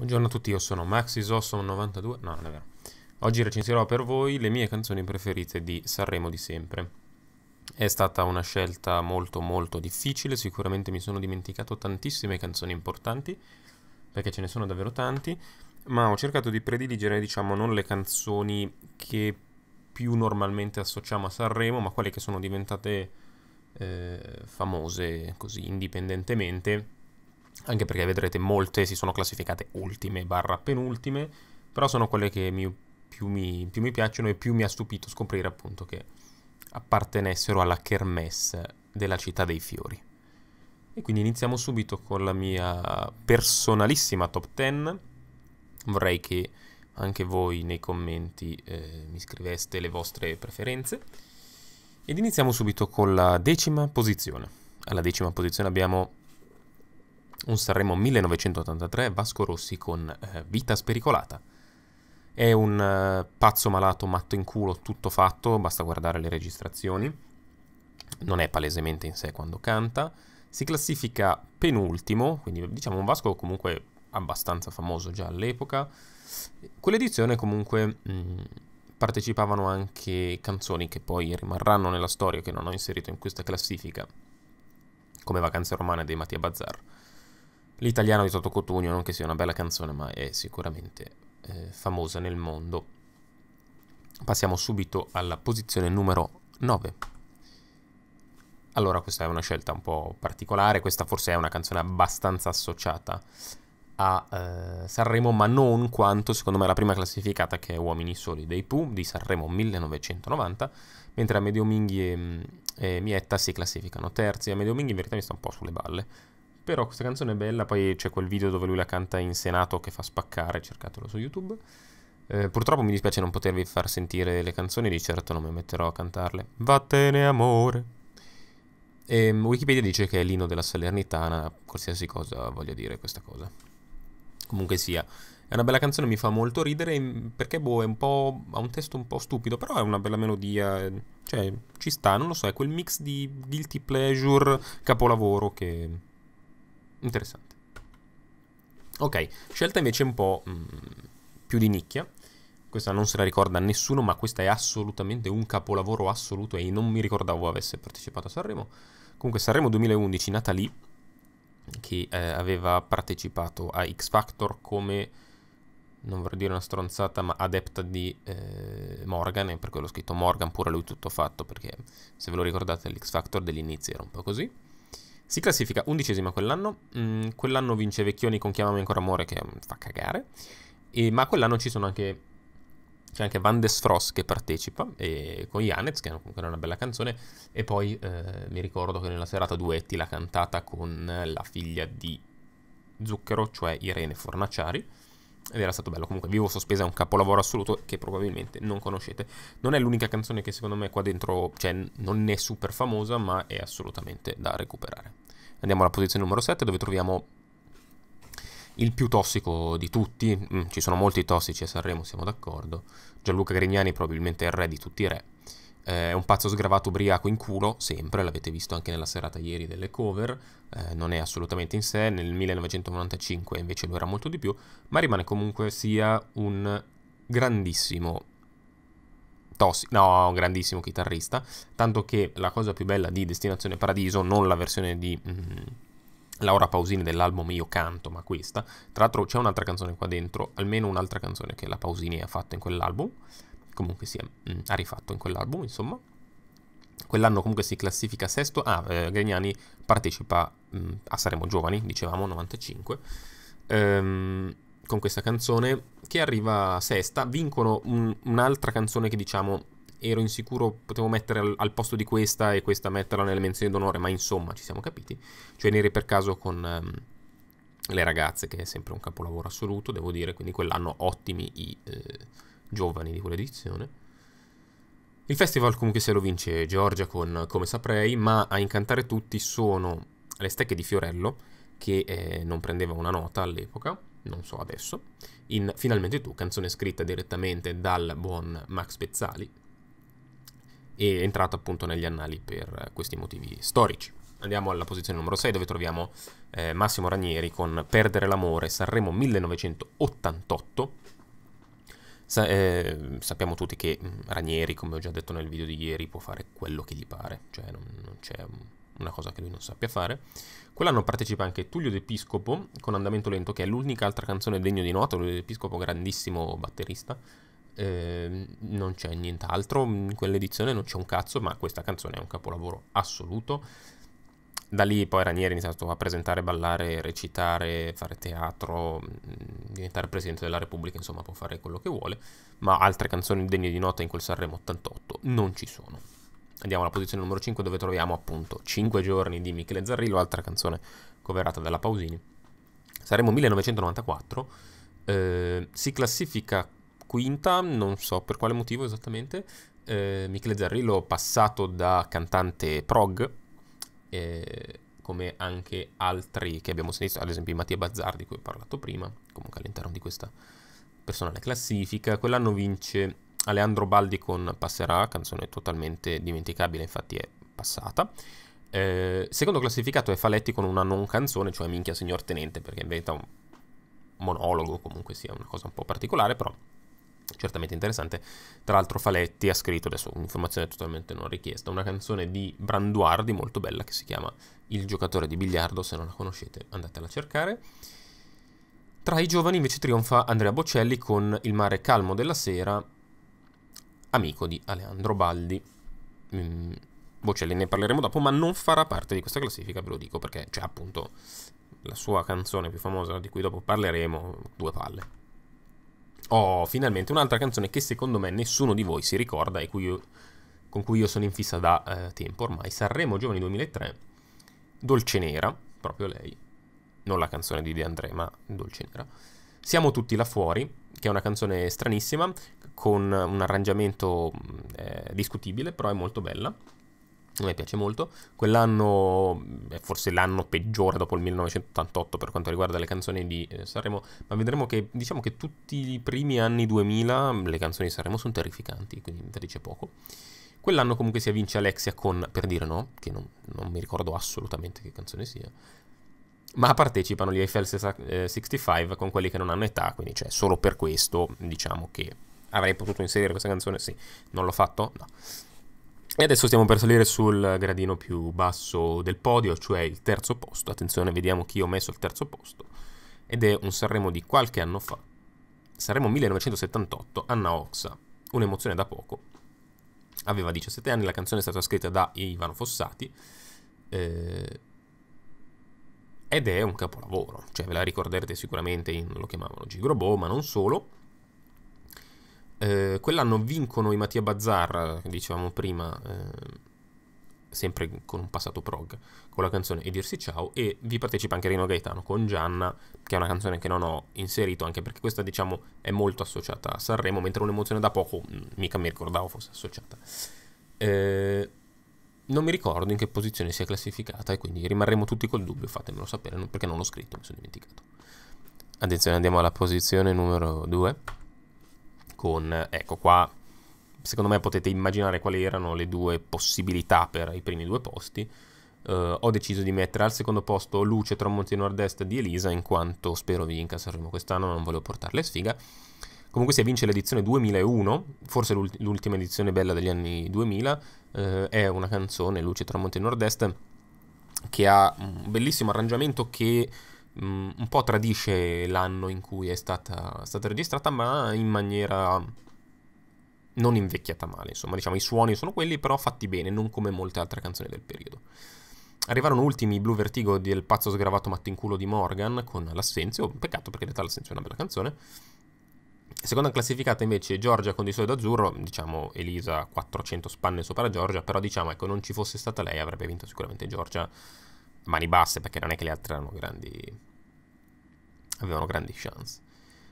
Buongiorno a tutti, io sono Maxisosso92, no non è vero. Oggi recensirò per voi le mie canzoni preferite di Sanremo di sempre. È stata una scelta molto molto difficile, sicuramente mi sono dimenticato tantissime canzoni importanti, perché ce ne sono davvero tanti, ma ho cercato di prediligere diciamo non le canzoni che più normalmente associamo a Sanremo, ma quelle che sono diventate eh, famose così indipendentemente anche perché vedrete molte si sono classificate ultime barra penultime, però sono quelle che mi, più, mi, più, mi, piacciono e più mi ha stupito scoprire appunto che appartenessero alla kermesse della città dei fiori. E quindi iniziamo subito con la mia personalissima top 10. Vorrei che anche voi nei commenti eh, mi scriveste le vostre preferenze. Ed iniziamo subito con la decima posizione. Alla decima posizione abbiamo un Sanremo 1983 Vasco Rossi con eh, Vita spericolata. È un eh, pazzo malato, matto in culo, tutto fatto, basta guardare le registrazioni. Non è palesemente in sé quando canta. Si classifica penultimo, quindi diciamo un Vasco comunque abbastanza famoso già all'epoca. Quell'edizione comunque mh, mm, partecipavano anche canzoni che poi rimarranno nella storia, che non ho inserito in questa classifica, come Vacanze Romane dei Mattia Bazzar l'italiano di Toto Cotugno, non che sia una bella canzone, ma è sicuramente eh, famosa nel mondo. Passiamo subito alla posizione numero 9. Allora, questa è una scelta un po' particolare, questa forse è una canzone abbastanza associata a eh, Sanremo, ma non quanto secondo me la prima classificata che è Uomini Soli dei Pooh di Sanremo 1990, mentre Amedeo Minghi e, mm, e Mietta si classificano terzi. Amedeo Minghi in verità mi sta un po' sulle balle però questa canzone è bella, poi c'è quel video dove lui la canta in Senato che fa spaccare, cercatelo su YouTube. Eh, purtroppo mi dispiace non potervi far sentire le canzoni, di certo non mi metterò a cantarle. Vattene amore. E, ehm, Wikipedia dice che è l'ino della Salernitana, qualsiasi cosa voglia dire questa cosa. Comunque sia, è una bella canzone, mi fa molto ridere perché boh, è un po'. ha un testo un po' stupido, però è una bella melodia. Cioè, ci sta, non lo so, è quel mix di guilty pleasure capolavoro che interessante. Ok, scelta invece un po' mh, mm, più di nicchia. Questa non se la ricorda nessuno, ma questa è assolutamente un capolavoro assoluto e non mi ricordavo avesse partecipato a Sanremo. Comunque Sanremo 2011, Natalie, che eh, aveva partecipato a X Factor come, non vorrei dire una stronzata, ma adepta di eh, Morgan, e per quello ho scritto Morgan, pure lui tutto fatto, perché se ve lo ricordate l'X Factor dell'inizio era un po' così. Si classifica undicesima quell'anno, mm, quell'anno vince Vecchioni con Chiamami ancora amore che mm, fa cagare, e, ma quell'anno ci sono anche, c'è anche Van des che partecipa, e, con Janez che è comunque una bella canzone, e poi eh, mi ricordo che nella serata duetti l'ha cantata con la figlia di Zucchero, cioè Irene Fornaciari, ed era stato bello. Comunque, Vivo Sospesa è un capolavoro assoluto che probabilmente non conoscete. Non è l'unica canzone che secondo me qua dentro, cioè, non è super famosa, ma è assolutamente da recuperare. Andiamo alla posizione numero 7, dove troviamo il più tossico di tutti. Mm, ci sono molti tossici a Sanremo, siamo d'accordo. Gianluca Grignani, probabilmente è il re di tutti i re. Eh, un pazzo sgravato ubriaco in culo, sempre, l'avete visto anche nella serata ieri delle cover, eh, non è assolutamente in sé, nel 1995 invece lo era molto di più, ma rimane comunque sia un grandissimo no, un grandissimo chitarrista, tanto che la cosa più bella di Destinazione Paradiso, non la versione di mm, Laura Pausini dell'album Io Canto, ma questa, tra l'altro c'è un'altra canzone qua dentro, almeno un'altra canzone che la Pausini ha fatto in quell'album, comunque si è mh, mm, ha rifatto in quell'album, insomma. Quell'anno comunque si classifica sesto, ah, eh, Grignani partecipa mh, mm, a Saremo Giovani, dicevamo, 95, ehm, con questa canzone che arriva sesta, vincono un, un'altra canzone che diciamo ero insicuro potevo mettere al, al, posto di questa e questa metterla nelle menzioni d'onore, ma insomma ci siamo capiti. Cioè Neri per caso con um, Le ragazze, che è sempre un capolavoro assoluto, devo dire, quindi quell'anno ottimi i, eh, giovani di quell'edizione. Il festival comunque se lo vince Giorgia con Come saprei, ma a incantare tutti sono le stecche di Fiorello, che eh, non prendeva una nota all'epoca, non so adesso, in Finalmente tu, canzone scritta direttamente dal buon Max Pezzali, e entrata appunto negli annali per questi motivi storici. Andiamo alla posizione numero 6 dove troviamo eh, Massimo Ranieri con Perdere l'amore Sanremo 1988 Sa- eh, sappiamo tutti che mm, Ranieri, come ho già detto nel video di ieri, può fare quello che gli pare, cioè non, non c'è una cosa che lui non sappia fare. Quell'anno partecipa anche Tullio d'Episcopo con Andamento Lento, che è l'unica altra canzone degna di nota. Tullio d'Episcopo, grandissimo batterista. Eh, non c'è nient'altro in quell'edizione, non c'è un cazzo, ma questa canzone è un capolavoro assoluto. Da lì poi Ranieri ha iniziato a presentare, ballare, recitare, fare teatro, mm, diventare presidente della Repubblica, insomma può fare quello che vuole, ma altre canzoni degne di nota in quel Sanremo 88 non ci sono. Andiamo alla posizione numero 5 dove troviamo appunto 5 giorni di Michele Zarrillo, altra canzone coverata dalla Pausini. Saremo 1994, eh, si classifica quinta, non so per quale motivo esattamente, eh, Michele Zarrillo passato da cantante prog eh, come anche altri che abbiamo sentito, ad esempio Mattia Bazzardi di cui ho parlato prima, comunque all'interno di questa personale classifica. Quell'anno vince Aleandro Baldi con Passerà, canzone totalmente dimenticabile, infatti è passata. Eh, secondo classificato è Faletti con una non canzone, cioè Minchia Signor Tenente, perché inventa un monologo, comunque sia una cosa un po' particolare, però certamente interessante. Tra l'altro Faletti ha scritto, adesso un'informazione totalmente non richiesta, una canzone di Branduardi molto bella che si chiama Il giocatore di biliardo, se non la conoscete andatela a cercare. Tra i giovani invece trionfa Andrea Bocelli con Il mare calmo della sera, amico di Aleandro Baldi. Mm, Bocelli ne parleremo dopo, ma non farà parte di questa classifica, ve lo dico, perché c'è appunto la sua canzone più famosa di cui dopo parleremo, Due palle. Oh, finalmente un'altra canzone che secondo me nessuno di voi si ricorda e cui io, con cui io sono in fissa da eh, tempo ormai. Sanremo Giovani 2003, Dolce Nera, proprio lei, non la canzone di De André, ma Dolce Nera. Siamo tutti là fuori, che è una canzone stranissima, con un arrangiamento mm, eh, discutibile, però è molto bella a me piace molto. Quell'anno è forse l'anno peggiore dopo il 1988 per quanto riguarda le canzoni di eh, Sanremo, ma vedremo che diciamo che tutti i primi anni 2000 mm, le canzoni di Sanremo sono terrificanti, quindi ve dice poco. Quell'anno comunque si avvince Alexia con Per dire no, che non, non mi ricordo assolutamente che canzone sia, ma partecipano gli Eiffel 65 eh, con quelli che non hanno età, quindi cioè solo per questo diciamo che avrei potuto inserire questa canzone, sì, non l'ho fatto? No. E adesso stiamo per salire sul gradino più basso del podio, cioè il terzo posto. Attenzione, vediamo chi ho messo al terzo posto. Ed è un Sanremo di qualche anno fa. Sanremo 1978, Anna Oxa. Un'emozione da poco. Aveva 17 anni, la canzone è stata scritta da Ivano Fossati. Eh, ed è un capolavoro. Cioè, ve la ricorderete sicuramente in, lo chiamavano Gigrobo, ma non solo eh, quell'anno vincono i Mattia Bazzar, dicevamo prima, eh, sempre con un passato prog, con la canzone E dirsi ciao, e vi partecipa anche Rino Gaetano con Gianna, che è una canzone che non ho inserito, anche perché questa diciamo è molto associata a Sanremo, mentre un'emozione da poco mm, mica mi ricordavo fosse associata. Eh, non mi ricordo in che posizione sia classificata e quindi rimarremo tutti col dubbio, fatemelo sapere, perché non l'ho scritto, mi sono dimenticato. Attenzione, andiamo alla posizione numero 2 con... Ecco qua, secondo me potete immaginare quali erano le due possibilità per i primi due posti. Uh, ho deciso di mettere al secondo posto Luce Tramonti Nord-Est di Elisa, in quanto spero vinca Sanremo quest'anno, non volevo portarle sfiga. Comunque si vince l'edizione 2001, forse l'ultima edizione bella degli anni 2000, eh, è una canzone, Luce Tramonti Nord-Est, che ha un bellissimo arrangiamento che Mm, un po' tradisce l'anno in cui è stata, stata registrata, ma in maniera non invecchiata male. Insomma, diciamo, i suoni sono quelli, però fatti bene, non come molte altre canzoni del periodo. Arrivarono ultimi i Blue Vertigo del pazzo sgravato matto in culo di Morgan con l'assenzio, peccato perché in realtà l'assenzio è una bella canzone. Seconda classificata invece Giorgia con di solito azzurro, diciamo Elisa 400 spanne sopra Giorgia, però diciamo ecco non ci fosse stata lei avrebbe vinto sicuramente Giorgia mani basse perché non è che le altre erano grandi avevano grandi chance.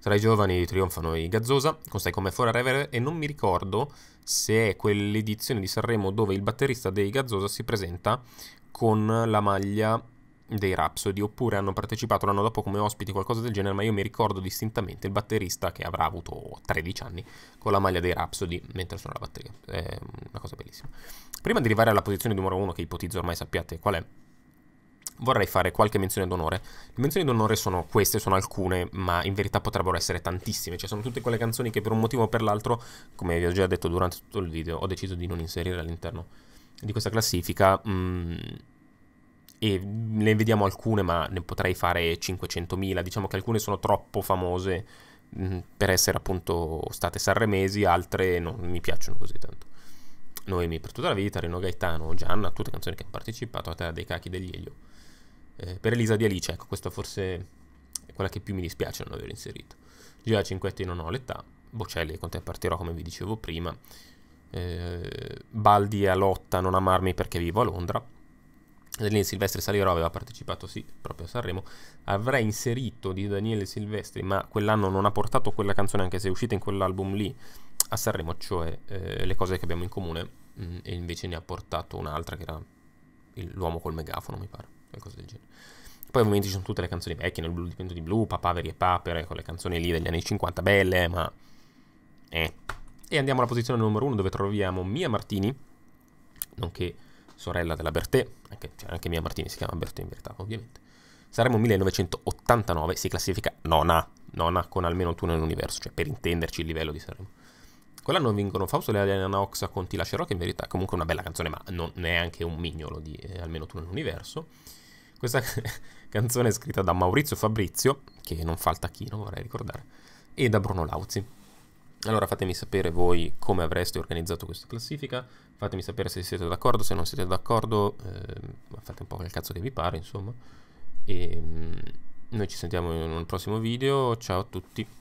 Tra i giovani trionfano i Gazzosa, con Stai come Forever e non mi ricordo se è quell'edizione di Sanremo dove il batterista dei Gazzosa si presenta con la maglia dei Rhapsody oppure hanno partecipato l'anno dopo come ospiti qualcosa del genere ma io mi ricordo distintamente il batterista che avrà avuto 13 anni con la maglia dei Rhapsody mentre suona la batteria è una cosa bellissima prima di arrivare alla posizione numero 1 che ipotizzo ormai sappiate qual è vorrei fare qualche menzione d'onore. Le menzioni d'onore sono queste, sono alcune, ma in verità potrebbero essere tantissime. Cioè, sono tutte quelle canzoni che per un motivo o per l'altro, come vi ho già detto durante tutto il video, ho deciso di non inserire all'interno di questa classifica. Mm, e ne vediamo alcune, ma ne potrei fare 500.000. Diciamo che alcune sono troppo famose mh, mm, per essere appunto state sanremesi, altre non mi piacciono così tanto. Noemi per tutta la vita, Rino Gaetano, Gianna, tutte canzoni che hanno partecipato a Terra dei Cachi degli Elio eh, per Elisa di Alice, ecco, questa forse è quella che più mi dispiace non aver inserito. Gira Cinquetti non ho l'età, Bocelli con te partirò come vi dicevo prima, eh, Baldi a lotta non amarmi perché vivo a Londra, Daniele Silvestri Saliro aveva partecipato sì, proprio a Sanremo, avrei inserito di Daniele Silvestri, ma quell'anno non ha portato quella canzone anche se è uscita in quell'album lì a Sanremo, cioè eh, le cose che abbiamo in comune, mh, mm, e invece ne ha portato un'altra che era l'uomo col megafono mi pare e cose del genere. Poi ovviamente ci sono tutte le canzoni vecchie, nel blu dipinto di blu, papaveri e papere, con le canzoni lì degli anni 50 belle, ma... Eh. E andiamo alla posizione numero 1 dove troviamo Mia Martini, nonché sorella della Bertè, anche, cioè anche Mia Martini si chiama Bertè in verità, ovviamente. Saremo 1989, si classifica nona, nona con almeno il tunnel nell'universo, cioè per intenderci il livello di Saremo. Quella non vincono Fausto e Adriana Oxa con Ti lascerò, che in verità è comunque una bella canzone, ma non è anche un mignolo di eh, Almeno tu nell'universo. Questa canzone è scritta da Maurizio Fabrizio, che non fa il tacchino, vorrei ricordare, e da Bruno Lauzi. Allora fatemi sapere voi come avreste organizzato questa classifica, fatemi sapere se siete d'accordo, se non siete d'accordo, eh, fate un po' quel cazzo che vi pare, insomma. E ehm, mh, noi ci sentiamo in un prossimo video, ciao a tutti.